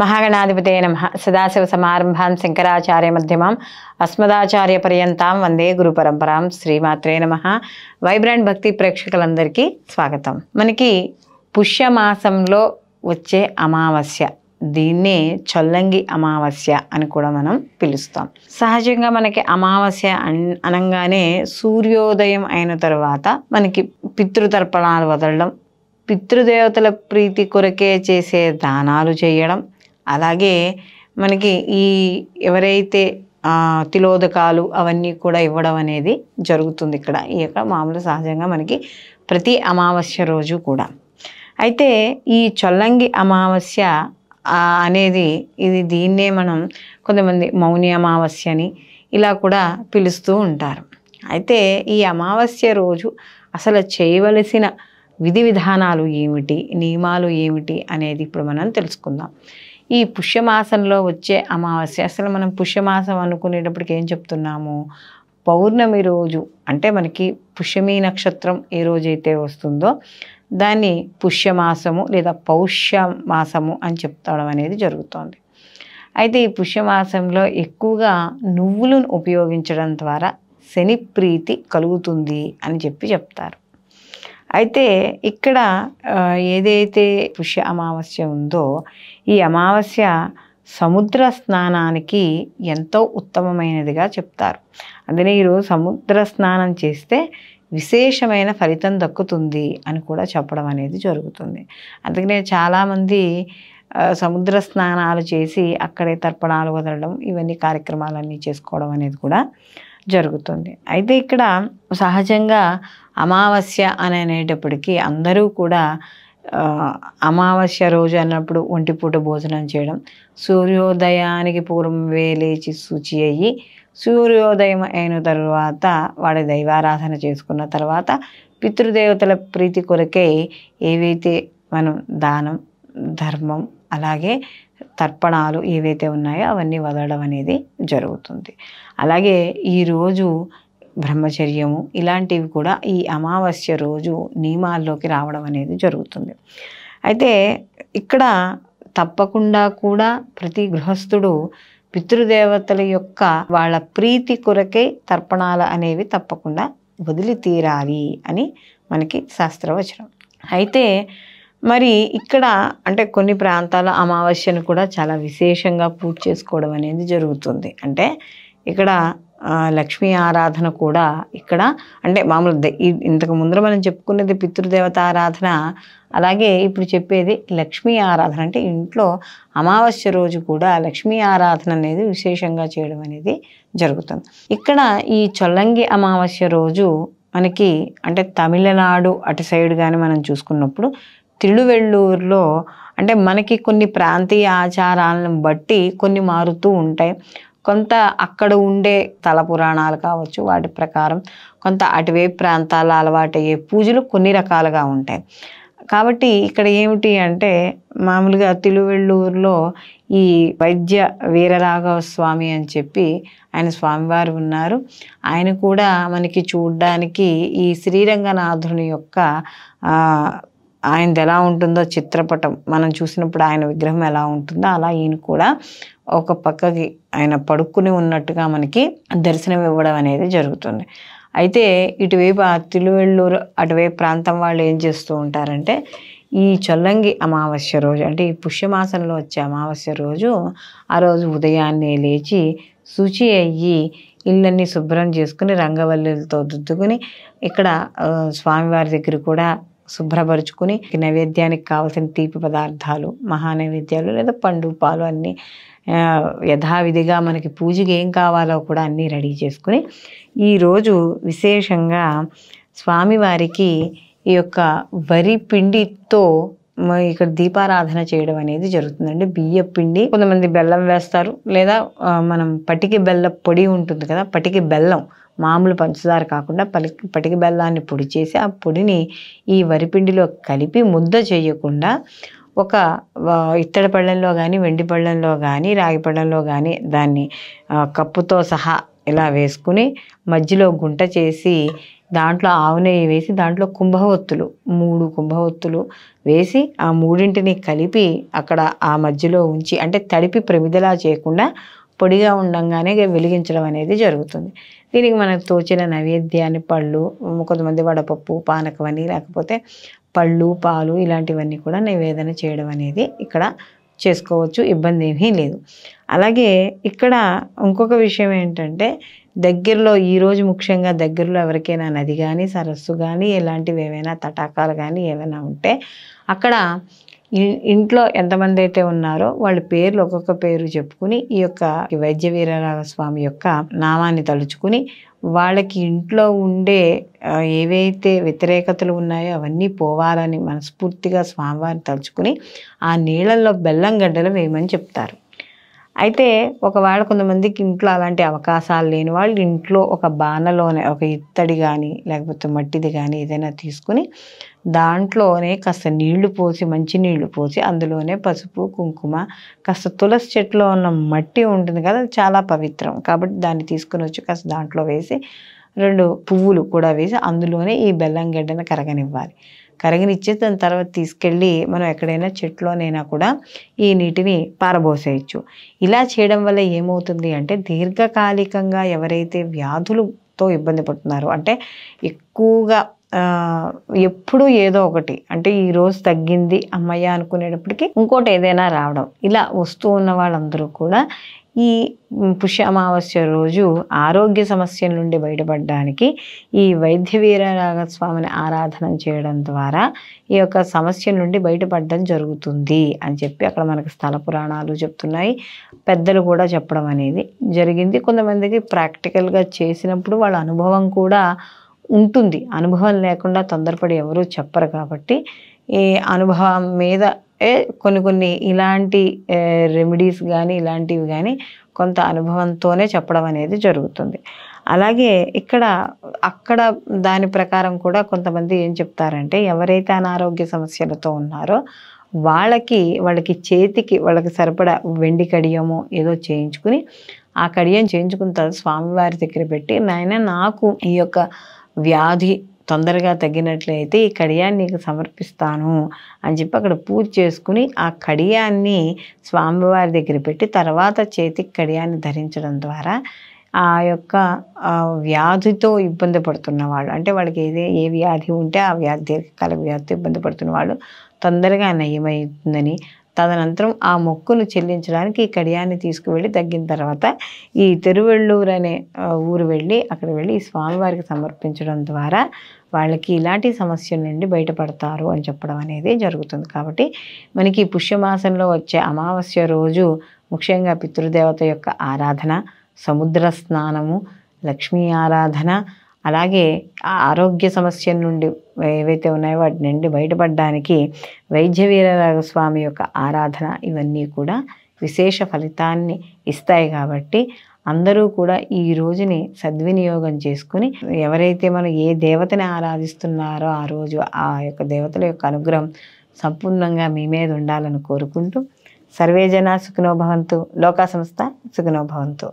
మహాగణాధిపతే నమ సదాశివ సమారంభాం శంకరాచార్య మధ్యమాం అస్మదాచార్య పర్యంతం వందే గురు పరంపరాం శ్రీమాత్రే నమ వైబ్రాంట్ భక్తి ప్రేక్షకులందరికీ స్వాగతం మనకి పుష్యమాసంలో వచ్చే అమావాస్య దీన్నే చొల్లంగి అమావాస్య అని కూడా మనం పిలుస్తాం సహజంగా మనకి అమావాస్య అనగానే సూర్యోదయం అయిన తర్వాత మనకి పితృతర్పణాలు వదలడం పితృదేవతల ప్రీతి కొరకే చేసే దానాలు చేయడం అలాగే మనకి ఈ ఎవరైతే తిలోదకాలు అవన్నీ కూడా ఇవ్వడం అనేది జరుగుతుంది ఇక్కడ ఈ యొక్క మామూలు సహజంగా మనకి ప్రతి అమావాస్య రోజు కూడా అయితే ఈ చొల్లంగి అమావాస్య అనేది ఇది దీన్నే మనం కొంతమంది మౌని అమావాస్య అని ఇలా కూడా పిలుస్తూ ఉంటారు అయితే ఈ అమావాస్య రోజు అసలు చేయవలసిన విధి విధానాలు ఏమిటి నియమాలు ఏమిటి అనేది ఇప్పుడు మనం తెలుసుకుందాం ఈ పుష్యమాసంలో వచ్చే అమావాస్య అసలు మనం పుష్యమాసం అనుకునేటప్పటికి ఏం చెప్తున్నాము పౌర్ణమి రోజు అంటే మనకి పుష్యమీ నక్షత్రం ఏ రోజైతే వస్తుందో దాన్ని పుష్యమాసము లేదా పౌష్యమాసము అని చెప్తాడం అనేది జరుగుతోంది అయితే ఈ పుష్యమాసంలో ఎక్కువగా నువ్వులను ఉపయోగించడం ద్వారా శని ప్రీతి కలుగుతుంది అని చెప్పి చెప్తారు అయితే ఇక్కడ ఏదైతే పుష్య అమావాస్య ఉందో ఈ అమావాస్య సముద్ర స్నానానికి ఎంతో ఉత్తమమైనదిగా చెప్తారు అందుకే ఈరోజు సముద్ర స్నానం చేస్తే విశేషమైన ఫలితం దక్కుతుంది అని కూడా చెప్పడం అనేది జరుగుతుంది అందుకనే చాలామంది సముద్ర స్నానాలు చేసి అక్కడే తర్పణాలు వదలడం ఇవన్నీ కార్యక్రమాలన్నీ చేసుకోవడం అనేది కూడా జరుగుతుంది అయితే ఇక్కడ సహజంగా అమావాస్య అని అనేటప్పటికీ అందరూ కూడా అమావాస్య రోజు అన్నప్పుడు ఒంటిపూట భోజనం చేయడం సూర్యోదయానికి పూర్వమే లేచి శుచి అయ్యి సూర్యోదయం అయిన తర్వాత వాడి దైవారాధన చేసుకున్న తర్వాత పితృదేవతల ప్రీతి కొరకై ఏవైతే మనం దానం ధర్మం అలాగే తర్పణాలు ఏవైతే ఉన్నాయో అవన్నీ వదలడం అనేది జరుగుతుంది అలాగే ఈరోజు బ్రహ్మచర్యము ఇలాంటివి కూడా ఈ అమావాస్య రోజు నియమాల్లోకి రావడం అనేది జరుగుతుంది అయితే ఇక్కడ తప్పకుండా కూడా ప్రతి గృహస్థుడు పితృదేవతల యొక్క వాళ్ళ ప్రీతి కొరకే తర్పణాలు అనేవి తప్పకుండా వదిలి తీరాలి అని మనకి శాస్త్రవచనం అయితే మరి ఇక్కడ అంటే కొన్ని ప్రాంతాల అమావాస్యను కూడా చాలా విశేషంగా పూజ చేసుకోవడం అనేది జరుగుతుంది అంటే ఇక్కడ లక్ష్మీ ఆరాధన కూడా ఇక్కడ అంటే మామూలు ఇంతకు ముందర మనం చెప్పుకునేది పితృదేవత ఆరాధన అలాగే ఇప్పుడు చెప్పేది లక్ష్మీ ఆరాధన అంటే ఇంట్లో అమావాస్య రోజు కూడా లక్ష్మీ ఆరాధన అనేది విశేషంగా చేయడం అనేది జరుగుతుంది ఇక్కడ ఈ చొల్లంగి అమావాస్య రోజు మనకి అంటే తమిళనాడు అటు సైడ్ కానీ మనం చూసుకున్నప్పుడు తిరువెళ్ళూరులో అంటే మనకి కొన్ని ప్రాంతీయ ఆచారాలను బట్టి కొన్ని మారుతూ ఉంటాయి కొంత అక్కడ ఉండే తల పురాణాలు కావచ్చు వాటి ప్రకారం కొంత అటువైపు ప్రాంతాల అలవాటయ్యే పూజలు కొన్ని రకాలుగా ఉంటాయి కాబట్టి ఇక్కడ ఏమిటి అంటే మామూలుగా తిరువెళ్ళూరులో ఈ వైద్య వీరరాఘవ స్వామి అని చెప్పి ఆయన స్వామివారు ఉన్నారు ఆయన కూడా మనకి చూడడానికి ఈ శ్రీరంగనాథుని యొక్క ఆయనది ఎలా ఉంటుందో చిత్రపటం మనం చూసినప్పుడు ఆయన విగ్రహం ఎలా ఉంటుందో అలా ఈయన కూడా ఒక పక్కకి ఆయన పడుక్కుని ఉన్నట్టుగా మనకి దర్శనం ఇవ్వడం అనేది జరుగుతుంది అయితే ఇటువైపు ఆ తిరువెళ్ళూరు అటువైపు ప్రాంతం వాళ్ళు ఏం చేస్తూ ఉంటారంటే ఈ చొల్లంగి అమావాస్య రోజు అంటే ఈ పుష్యమాసంలో వచ్చే అమావాస్య రోజు ఆ రోజు ఉదయాన్నే లేచి శుచి అయ్యి ఇళ్ళన్నీ శుభ్రం చేసుకుని రంగవల్లులతో దుద్దుకుని ఇక్కడ స్వామివారి దగ్గర కూడా శుభ్రపరుచుకుని నైవేద్యానికి కావాల్సిన తీపి పదార్థాలు మహానైవేద్యాలు లేదా పండు పాలు అన్నీ యథావిధిగా మనకి పూజకి ఏం కావాలో కూడా అన్నీ రెడీ చేసుకుని ఈరోజు విశేషంగా స్వామివారికి ఈ యొక్క వరి పిండితో ఇక్కడ దీపారాధన చేయడం అనేది జరుగుతుందండి బియ్య పిండి కొంతమంది బెల్లం వేస్తారు లేదా మనం పటికి బెల్లం పొడి ఉంటుంది కదా పటికి బెల్లం మామూలు పంచదార కాకుండా పలికి పటికి బెల్లాన్ని పొడి చేసి ఆ పొడిని ఈ వరిపిండిలో కలిపి ముద్ద చేయకుండా ఒక ఇత్తడి పళ్ళెంలో కానీ వెండి పళ్ళంలో కానీ రాగి పళ్ళంలో కానీ దాన్ని కప్పుతో సహా ఇలా వేసుకుని మధ్యలో గుంట చేసి దాంట్లో ఆవు నెయ్యి వేసి దాంట్లో కుంభవత్తులు మూడు కుంభవత్తులు వేసి ఆ మూడింటిని కలిపి అక్కడ ఆ మధ్యలో ఉంచి అంటే తడిపి ప్రమిదలా చేయకుండా పొడిగా ఉండంగానే వెలిగించడం అనేది జరుగుతుంది దీనికి మనకు తోచిన నైవేద్యాన్ని పళ్ళు కొంతమంది వడపప్పు పానకం లేకపోతే పళ్ళు పాలు ఇలాంటివన్నీ కూడా నివేదన చేయడం అనేది ఇక్కడ చేసుకోవచ్చు ఇబ్బంది ఏమీ లేదు అలాగే ఇక్కడ ఇంకొక విషయం ఏంటంటే దగ్గరలో ఈరోజు ముఖ్యంగా దగ్గరలో ఎవరికైనా నది కానీ సరస్సు కానీ ఇలాంటివి ఏవైనా తటాకాలు కానీ ఏవైనా ఉంటే అక్కడ ఇంట్లో ఎంతమంది అయితే ఉన్నారో వాళ్ళ పేర్లు ఒక్కొక్క పేరు చెప్పుకుని ఈ యొక్క వైద్య వీరరాఘ స్వామి యొక్క నామాన్ని తలుచుకుని వాళ్ళకి ఇంట్లో ఉండే ఏవైతే వ్యతిరేకతలు ఉన్నాయో అవన్నీ పోవాలని మనస్ఫూర్తిగా స్వామివారిని తలుచుకుని ఆ నీళ్ళల్లో బెల్లం గడ్డలు వేయమని చెప్తారు అయితే ఒకవేళ కొంతమందికి ఇంట్లో అలాంటి అవకాశాలు లేని వాళ్ళు ఇంట్లో ఒక బాణలోనే ఒక ఇత్తడి కానీ లేకపోతే మట్టిది కానీ ఏదైనా తీసుకుని దాంట్లోనే కాస్త నీళ్లు పోసి మంచి నీళ్లు పోసి అందులోనే పసుపు కుంకుమ కాస్త తులసి చెట్టులో ఉన్న మట్టి ఉంటుంది కదా అది చాలా పవిత్రం కాబట్టి దాన్ని తీసుకుని వచ్చి కాస్త దాంట్లో వేసి రెండు పువ్వులు కూడా వేసి అందులోనే ఈ బెల్లం గడ్డను కరగనివ్వాలి కరగనిచ్చే దాని తర్వాత తీసుకెళ్ళి మనం ఎక్కడైనా చెట్లోనైనా కూడా ఈ నీటిని పారబోసేయచ్చు ఇలా చేయడం వల్ల ఏమవుతుంది అంటే దీర్ఘకాలికంగా ఎవరైతే వ్యాధులతో ఇబ్బంది పడుతున్నారో అంటే ఎక్కువగా ఎప్పుడు ఏదో ఒకటి అంటే ఈ రోజు తగ్గింది అమ్మయ్య అనుకునేటప్పటికీ ఇంకోటి ఏదైనా రావడం ఇలా వస్తూ ఉన్న వాళ్ళందరూ కూడా ఈ పుష్య అమావాస్య రోజు ఆరోగ్య సమస్యల నుండి బయటపడడానికి ఈ వైద్య వీరరాగస్వామిని ఆరాధన చేయడం ద్వారా ఈ యొక్క సమస్య నుండి బయటపడడం జరుగుతుంది అని చెప్పి అక్కడ మనకు స్థల పురాణాలు చెప్తున్నాయి పెద్దలు కూడా చెప్పడం అనేది జరిగింది కొంతమందికి ప్రాక్టికల్గా చేసినప్పుడు వాళ్ళ అనుభవం కూడా ఉంటుంది అనుభవం లేకుండా తొందరపడి ఎవరూ చెప్పరు కాబట్టి ఈ అనుభవం మీద కొన్ని కొన్ని ఇలాంటి రెమెడీస్ కానీ ఇలాంటివి కానీ కొంత అనుభవంతోనే చెప్పడం అనేది జరుగుతుంది అలాగే ఇక్కడ అక్కడ దాని ప్రకారం కూడా కొంతమంది ఏం చెప్తారంటే ఎవరైతే అనారోగ్య సమస్యలతో ఉన్నారో వాళ్ళకి వాళ్ళకి చేతికి వాళ్ళకి సరిపడా వెండి కడియమో ఏదో చేయించుకుని ఆ కడియం చేయించుకున్న తర్వాత స్వామివారి దగ్గర పెట్టి నాయన నాకు ఈ యొక్క వ్యాధి తొందరగా తగ్గినట్లయితే ఈ కడియాన్ని నీకు సమర్పిస్తాను అని చెప్పి అక్కడ పూజ చేసుకుని ఆ కడియాన్ని స్వామివారి దగ్గర పెట్టి తర్వాత చేతికి కడియాన్ని ధరించడం ద్వారా ఆ యొక్క వ్యాధితో ఇబ్బంది పడుతున్న వాళ్ళు అంటే వాళ్ళకి ఏదే ఏ వ్యాధి ఉంటే ఆ వ్యాధి దీర్ఘకాల వ్యాధితో ఇబ్బంది పడుతున్న వాళ్ళు తొందరగా నయమవుతుందని తదనంతరం ఆ మొక్కును చెల్లించడానికి ఈ కడియాన్ని తీసుకువెళ్ళి తగ్గిన తర్వాత ఈ తెరువెళ్ళూరు అనే ఊరు వెళ్ళి అక్కడ వెళ్ళి ఈ స్వామివారికి సమర్పించడం ద్వారా వాళ్ళకి ఇలాంటి సమస్య నుండి బయటపడతారు అని చెప్పడం అనేది జరుగుతుంది కాబట్టి మనకి పుష్యమాసంలో వచ్చే అమావాస్య రోజు ముఖ్యంగా పితృదేవత యొక్క ఆరాధన సముద్ర స్నానము లక్ష్మీ ఆరాధన అలాగే ఆరోగ్య సమస్య నుండి ఏవైతే ఉన్నాయో వాటి నుండి బయటపడడానికి వైద్య వీరరాఘ స్వామి యొక్క ఆరాధన ఇవన్నీ కూడా విశేష ఫలితాన్ని ఇస్తాయి కాబట్టి అందరూ కూడా ఈ రోజుని సద్వినియోగం చేసుకుని ఎవరైతే మనం ఏ దేవతని ఆరాధిస్తున్నారో ఆ రోజు ఆ యొక్క దేవతల యొక్క అనుగ్రహం సంపూర్ణంగా మీ మీద ఉండాలని కోరుకుంటూ సర్వేజన సుఖనోభవంతు లోకా సంస్థ సుఖనోభవంతు